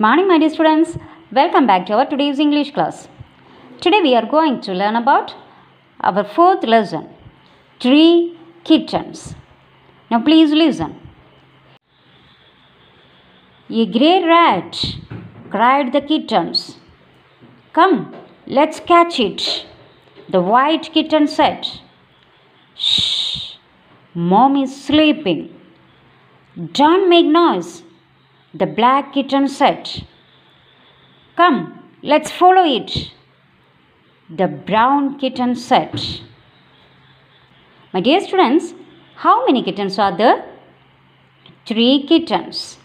Good morning my dear students. Welcome back to our today's English class. Today we are going to learn about our fourth lesson, Three Kittens. Now please listen. A grey rat, cried the kittens. Come, let's catch it, the white kitten said. Shh, mom is sleeping. Don't make noise the black kitten said, Come, let's follow it. The brown kitten said, My dear students, how many kittens are there? Three kittens.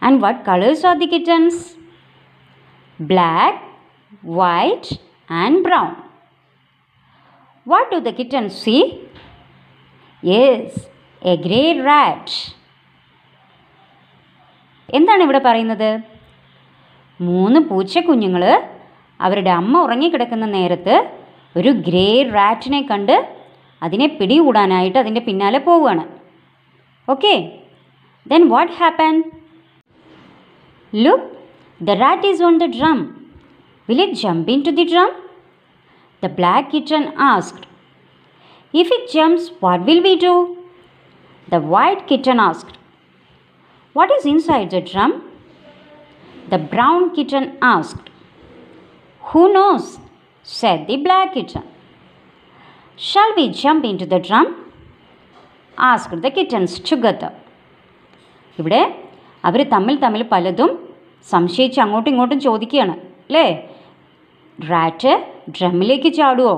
And what colors are the kittens? Black, white, and brown. What do the kittens see? Yes, a grey rat. എന്താണ് ഇവിടെ പറയുന്നത് മൂന്ന് പൂച്ചക്കുഞ്ഞുങ്ങൾ അവരുടെ അമ്മ ഉറങ്ങിക്കിടക്കുന്ന നേരത്ത് ഒരു grey റാറ്റിനെ കണ്ട് അതിനെ പിടികൂടാനായിട്ട് അതിൻ്റെ പിന്നാലെ പോവുകയാണ് okay then what happen look the rat is on the drum will it jump into the drum the black kitten asked if it jumps what will we do the white kitten asked What is inside the drum? The brown kitten asked. Who knows? said the black kitten. Shall we jump into the drum? asked the kittens together. ഇവിടെ അവർ തമ്മിൽ തമ്മിൽ പലതും സംശയിച്ച് അങ്ങോട്ടും ഇങ്ങോട്ടും ചോദിക്കുകയാണ് അല്ലേ rat ഡ്രമ്മിലേക്ക് ചാടുമോ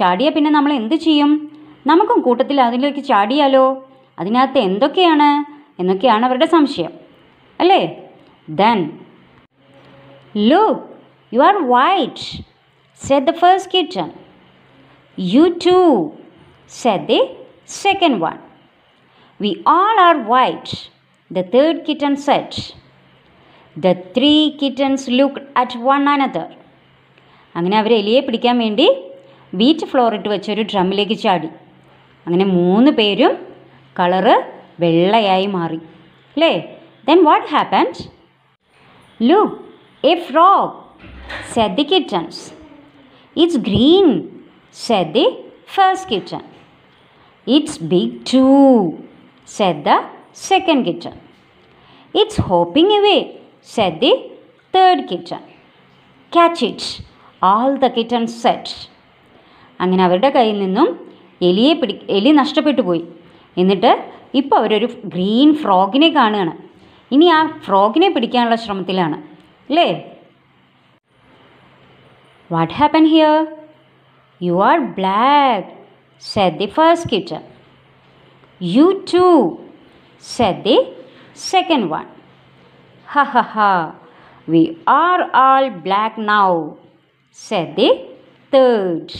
ചാടിയാൽ പിന്നെ നമ്മൾ എന്ത് ചെയ്യും നമുക്കും കൂട്ടത്തിൽ അതിലേക്ക് ചാടിയാലോ അതിനകത്ത് എന്തൊക്കെയാണ് എന്നൊക്കെയാണ് അവരുടെ സംശയം അല്ലേ then look you are white said the first kitten you too said the second one we all are white the third kitten said the three kittens look at one another അങ്ങനെ അവർ എലിയെ പിടിക്കാൻ വേണ്ടി ബീറ്റ് ഫ്ലോറിട്ട് വെച്ചൊരു ഡ്രമ്മിലേക്ക് ചാടി അങ്ങനെ മൂന്ന് പേരും കളറ് വെള്ളയായി മാറി അല്ലേ then what happened look a frog said the kittens. It's green, said the first kitten. It's big too, said the second kitten. It's hopping away, said the third kitten. Catch it, all the kittens said. അങ്ങനെ അവരുടെ കയ്യിൽ നിന്നും എലിയെ പിടി എലി നഷ്ടപ്പെട്ടു പോയി എന്നിട്ട് ഇപ്പോൾ അവരൊരു ഗ്രീൻ ഫ്രോഗിനെ കാണുകയാണ് ഇനി ആ ഫ്രോഗിനെ പിടിക്കാനുള്ള ശ്രമത്തിലാണ് അല്ലേ what happen here you are black said the first kitten you too said the second one ha ha ha we are all black now said the third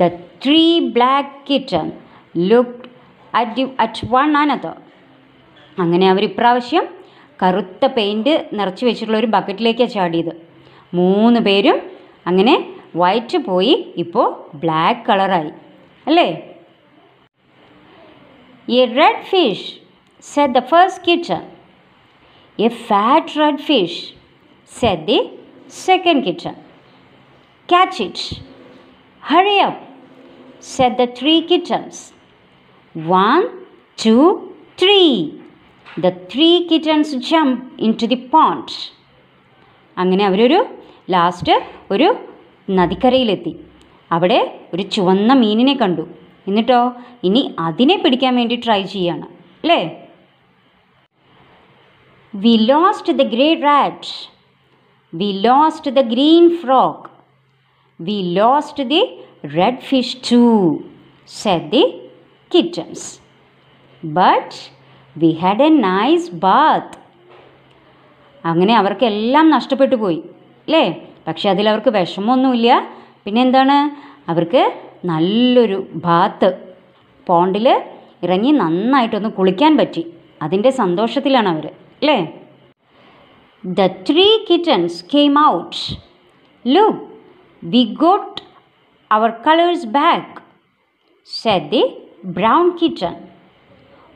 The three black kittens looked at at one another അങ്ങനെ അവർ ഇപ്രാവശ്യം കറുത്ത paint നിറച്ച് വെച്ചിട്ടുള്ള ഒരു ബക്കറ്റിലേക്കാണ് ചാടിയത് മൂന്ന് പേരും അങ്ങനെ വൈറ്റ് പോയി ഇപ്പോൾ ബ്ലാക്ക് കളറായി അല്ലേ a red fish said the first kitten a fat red fish said the second kitten catch it hurry said the three kittens One, two, three. The three kittens jump into the pond. അങ്ങനെ അവരൊരു last ഒരു നദിക്കരയിലെത്തി അവിടെ ഒരു ചുവന്ന മീനിനെ കണ്ടു എന്നിട്ടോ ഇനി അതിനെ പിടിക്കാൻ വേണ്ടി ട്രൈ ചെയ്യാണ് അല്ലേ we lost the grey rat we lost the green frog we lost the red fish too said the kittens. But we had a nice bath. അങ്ങനെ അവർക്കെല്ലാം നഷ്ടപ്പെട്ടു പോയി അല്ലേ പക്ഷെ അതിൽ അവർക്ക് വിഷമമൊന്നുമില്ല പിന്നെ എന്താണ് അവർക്ക് നല്ലൊരു ബാത്ത് പോണ്ടിൽ ഇറങ്ങി നന്നായിട്ടൊന്ന് കുളിക്കാൻ പറ്റി അതിൻ്റെ സന്തോഷത്തിലാണ് അവർ അല്ലേ the three kittens came out look we got our colours back said the brown kitten.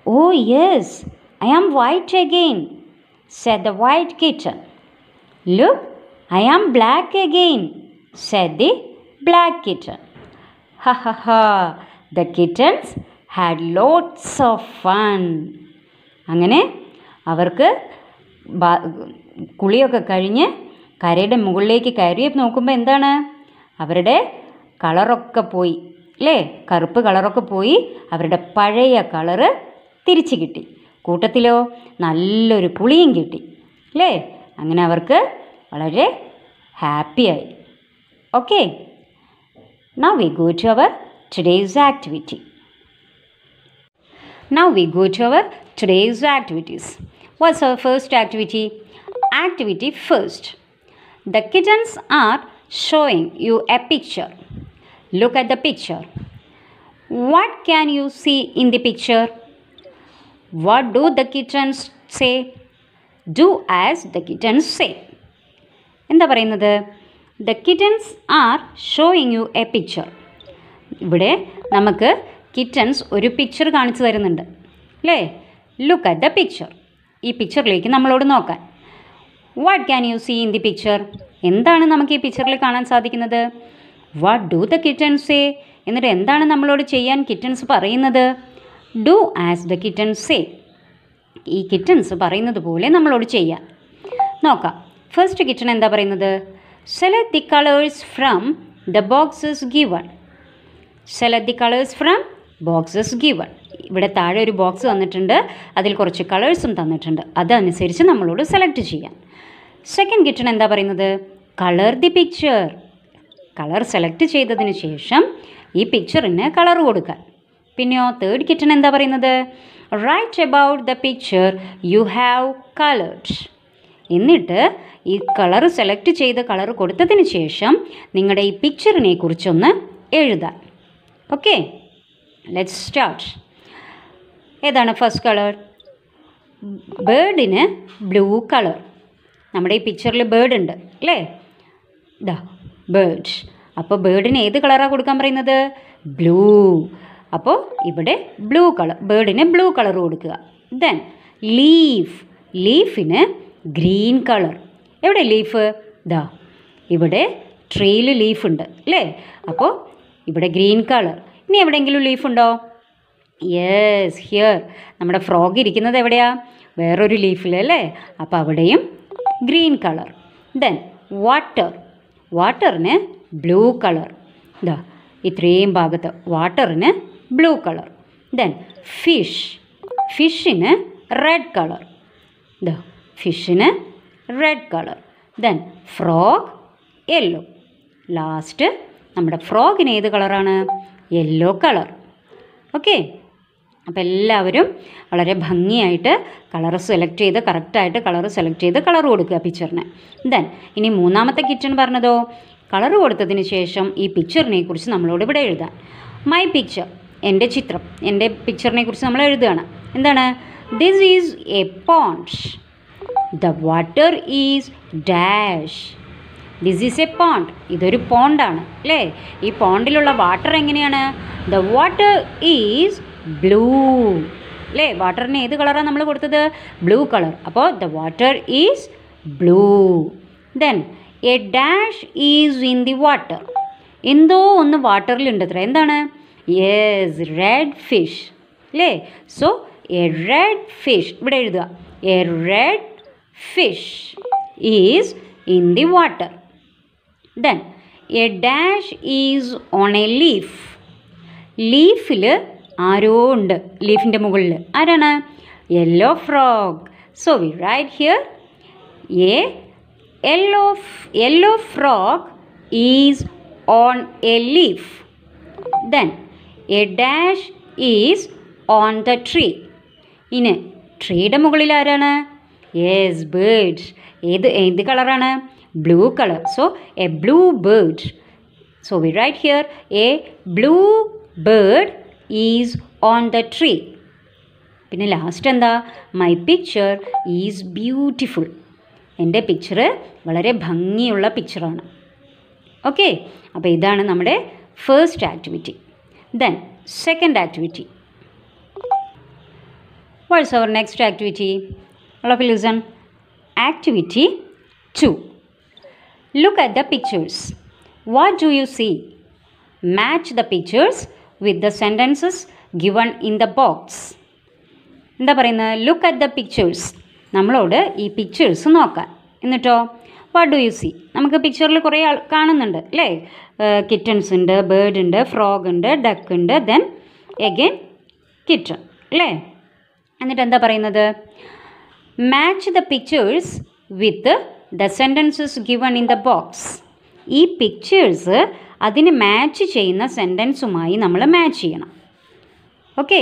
Oh, yes, I am white again, said the white kitten. Look, I am black again, said the black kitten. Ha ha ha, the kittens had lots of fun. അങ്ങനെ അവർക്ക് കുളിയൊക്കെ കഴിഞ്ഞ് കരയുടെ മുകളിലേക്ക് കയറിയപ്പോൾ നോക്കുമ്പോൾ എന്താണ് അവരുടെ കളറൊക്കെ പോയി അല്ലേ കറുപ്പ് കളറൊക്കെ പോയി അവരുടെ പഴയ കളറ് തിരിച്ചു കിട്ടി കൂട്ടത്തിലോ നല്ലൊരു പുളിയും കിട്ടി അല്ലേ അങ്ങനെ അവർക്ക് വളരെ ഹാപ്പിയായി okay now we go to our today's activity now we go to our today's activities what's our first activity activity first the kittens are showing you a picture Look at the picture. What can you see in the picture? What do the kittens say? Do as the kittens say. എന്താ പറയുന്നത് the kittens are showing you a picture ഇവിടെ നമുക്ക് kittens ഒരു picture കാണിച്ചു തരുന്നുണ്ട് അല്ലേ look at the picture ഈ പിക്ചറിലേക്ക് നമ്മളോട് നോക്കാൻ what can you see in the picture എന്താണ് നമുക്ക് ഈ പിക്ചറിൽ കാണാൻ സാധിക്കുന്നത് what do the kittens say എന്നിട്ട് എന്താണ് നമ്മളോട് ചെയ്യാൻ കിറ്റൺസ് പറയുന്നത് do as the kittens say ഈ കിറ്റൺസ് പറയുന്നത് പോലെ നമ്മളോട് ചെയ്യാം നോക്കാം ഫസ്റ്റ് കിറ്റൺ എന്താ പറയുന്നത് select the colours from the boxes given select the colours from boxes given ഇവിടെ താഴെ ഒരു ബോക്സ് തന്നിട്ടുണ്ട് അതിൽ കുറച്ച് കളേഴ്സും തന്നിട്ടുണ്ട് അതനുസരിച്ച് നമ്മളോട് സെലക്ട് ചെയ്യാം സെക്കൻഡ് കിറ്റൺ എന്താ പറയുന്നത് colour the picture colour select ചെയ്തതിന് ശേഷം ഈ പിക്ചറിന് കളർ കൊടുക്കുക പിന്നെയോ തേർഡ് കിറ്റൺ എന്താ പറയുന്നത് write about the picture you have coloured എന്നിട്ട് ഈ കളർ സെലക്ട് ചെയ്ത് കളർ കൊടുത്തതിന് ശേഷം നിങ്ങളുടെ ഈ പിക്ചറിനെ കുറിച്ചൊന്ന് എഴുതാം ഓക്കെ ലെറ്റ്സ് സ്റ്റാർട്ട് ഏതാണ് ഫസ്റ്റ് കളർ ബേർഡിന് ബ്ലൂ കളർ നമ്മുടെ ഈ പിക്ചറിൽ ബേർഡ് ഉണ്ട് അല്ലേ ഇതാ ബേർഡ് അപ്പോൾ ബേഡിന് ഏത് കളറാണ് കൊടുക്കാൻ പറയുന്നത് ബ്ലൂ അപ്പോൾ ഇവിടെ ബ്ലൂ കളർ ബേഡിന് ബ്ലൂ കളർ കൊടുക്കുക ദെൻ ലീഫ് ലീഫിന് ഗ്രീൻ കളർ എവിടെ ലീഫ് ദാ ഇവിടെ ട്രീയിൽ ലീഫ് ഉണ്ട് അല്ലേ അപ്പോൾ ഇവിടെ ഗ്രീൻ കളർ ഇനി എവിടെയെങ്കിലും ലീഫ് ഉണ്ടോ യെസ് ഹിയർ നമ്മുടെ ഫ്രോഗ് ഇരിക്കുന്നത് എവിടെയാ വേറൊരു ലീഫിൽ അല്ലേ അപ്പോൾ അവിടെയും ഗ്രീൻ കളർ ദെൻ വാട്ടർ വാട്ടറിന് ബ്ലൂ കളർ ഇതാ ഇത്രയും ഭാഗത്ത് വാട്ടറിന് ബ്ലൂ കളർ ദെൻ ഫിഷ് ഫിഷിന് റെഡ് കളർ ഇതാ ഫിഷിന് red colour then frog yellow last നമ്മുടെ ഫ്രോഗിന് ഏത് കളറാണ് യെല്ലോ കളർ ഓക്കേ അപ്പോൾ എല്ലാവരും വളരെ ഭംഗിയായിട്ട് കളർ സെലക്ട് ചെയ്ത് കറക്റ്റായിട്ട് കളർ സെലക്ട് ചെയ്ത് കളർ കൊടുക്കുക പിക്ചറിന് ദെൻ ഇനി മൂന്നാമത്തെ കിച്ചൺ പറഞ്ഞതോ കളർ കൊടുത്തതിന് ശേഷം ഈ പിക്ചറിനെ കുറിച്ച് നമ്മളോട് ഇവിടെ എഴുതാൻ മൈ പിക്ചർ എൻ്റെ ചിത്രം എൻ്റെ പിക്ചറിനെ കുറിച്ച് നമ്മൾ എഴുതുകയാണ് എന്താണ് this is a pond the water is dash this is a pond ഇതൊരു പോണ്ടാണ് അല്ലേ ഈ പോണ്ടിലുള്ള വാട്ടർ എങ്ങനെയാണ് ദ വാട്ടർ ഈസ് ബ്ലൂ അല്ലേ വാട്ടറിന് ഏത് കളറാണ് നമ്മൾ കൊടുത്തത് ബ്ലൂ കളർ അപ്പോൾ the water is blue then a dash is in the water എന്തോ ഒന്ന് വാട്ടറിലുണ്ട് അത്ര എന്താണ് യെസ് റെഡ് ഫിഷ് അല്ലേ സോ എ റെഡ് ഫിഷ് ഇവിടെ എഴുതുക a red fish is in the water then a dash is on a leaf ലീഫിൽ ആരോ ഉണ്ട് ലീഫിൻ്റെ മുകളിൽ ആരാണ് yellow frog so we write here a yellow yellow frog is on a leaf then a dash is on the tree ഇനി ട്രീയുടെ മുകളിൽ ആരാണ് യെസ് ബേഡ്സ് ഏത് ഏത് കളറാണ് blue colour so a blue bird so we write here a blue bird is on the tree പിന്നെ last എന്താ my picture is beautiful എൻ്റെ പിക്ചർ വളരെ ഭംഗിയുള്ള പിക്ചറാണ് ഓക്കെ അപ്പോൾ ഇതാണ് നമ്മുടെ first activity then second activity what's our next activity of listen activity to look at the pictures what do you see match the pictures with the sentences given in the box എന്താ പറയുന്നത് look at the pictures നമ്മളോട് ഈ pictures നോക്കാം എന്നിട്ടോ what do U C നമുക്ക് പിക്ചറിൽ കുറേ ആൾ കാണുന്നുണ്ട് അല്ലേ കിറ്റൺസ് ഉണ്ട് ബേർഡ് ഉണ്ട് ഫ്രോഗ് ഉണ്ട് ഡക്ക് ഉണ്ട് ദെൻ എഗെൻ കിറ്റൺ അല്ലേ എന്നിട്ട് എന്താ പറയുന്നത് match the pictures with the sentences given in the box ഈ പിക്ചേഴ്സ് അതിന് മാച്ച് ചെയ്യുന്ന സെൻറ്റൻസുമായി നമ്മൾ മാച്ച് ചെയ്യണം ഓക്കെ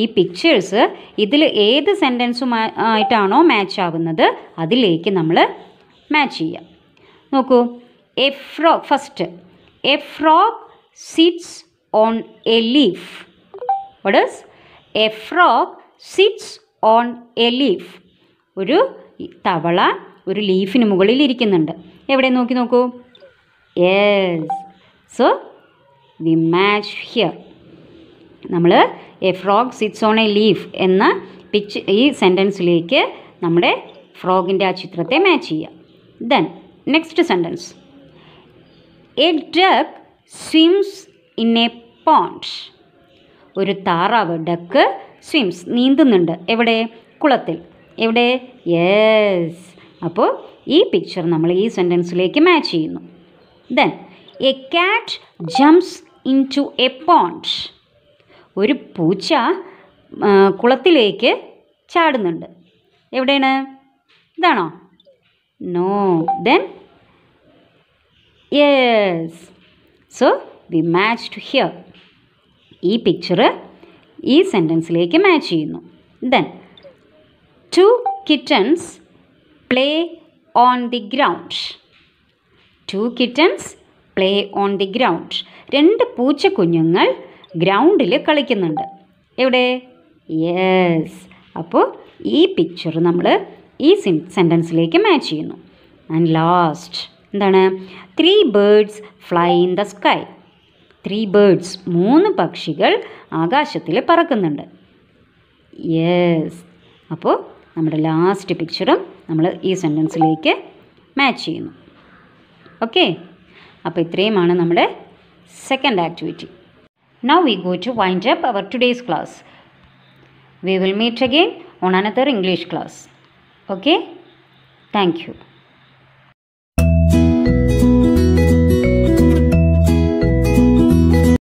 ഈ പിക്ചേഴ്സ് ഇതിൽ ഏത് സെൻറ്റൻസുമായിട്ടാണോ മാച്ച് ആവുന്നത് അതിലേക്ക് നമ്മൾ മാച്ച് ചെയ്യാം നോക്കൂ a fro first a frog sits on a leaf what a frog sits on a leaf ഒരു തവള ഒരു ലീഫിന് മുകളിൽ ഇരിക്കുന്നുണ്ട് എവിടെ നോക്കി നോക്കൂ yes so we match here നമ്മൾ a frog sits on a leaf എന്ന പിച്ച് ഈ സെൻറ്റൻസിലേക്ക് നമ്മുടെ ഫ്രോഗിൻ്റെ ആ ചിത്രത്തെ മാച്ച് ചെയ്യുക then next sentence a duck swims in a pond ഒരു താറാവ് ഡക്ക് സ്വിംസ് നീന്തുന്നുണ്ട് എവിടെ കുളത്തിൽ എവിടെ യെസ് അപ്പോൾ ഈ പിക്ചർ നമ്മൾ ഈ സെൻറ്റൻസിലേക്ക് മാച്ച് ചെയ്യുന്നു then a cat jumps into a pond ഒരു പൂച്ച കുളത്തിലേക്ക് ചാടുന്നുണ്ട് എവിടെയാണ് ഇതാണോ no then yes so we match to here ഈ പിക്ചർ ഈ സെൻറ്റൻസിലേക്ക് മാച്ച് ചെയ്യുന്നു then two kittens play on the ground two kittens play on the ground രണ്ട് പൂച്ചക്കുഞ്ഞുങ്ങൾ ഗ്രൗണ്ടിൽ കളിക്കുന്നുണ്ട് എവിടെ യെസ് അപ്പോൾ ഈ പിക്ചർ നമ്മൾ ഈ സിം സെൻറ്റൻസിലേക്ക് മാച്ച് ചെയ്യുന്നു ആൻഡ് ലാസ്റ്റ് എന്താണ് three birds fly in the sky three birds മൂന്ന് പക്ഷികൾ ആകാശത്തിൽ പറക്കുന്നുണ്ട് യെസ് അപ്പോൾ നമ്മുടെ ലാസ്റ്റ് പിക്ചറും നമ്മൾ ഈ സെൻറ്റൻസിലേക്ക് മാച്ച് ചെയ്യുന്നു ഓക്കേ അപ്പോൾ ഇത്രയുമാണ് നമ്മുടെ second activity now we go to wind up our today's class we will meet again on another English class okay thank U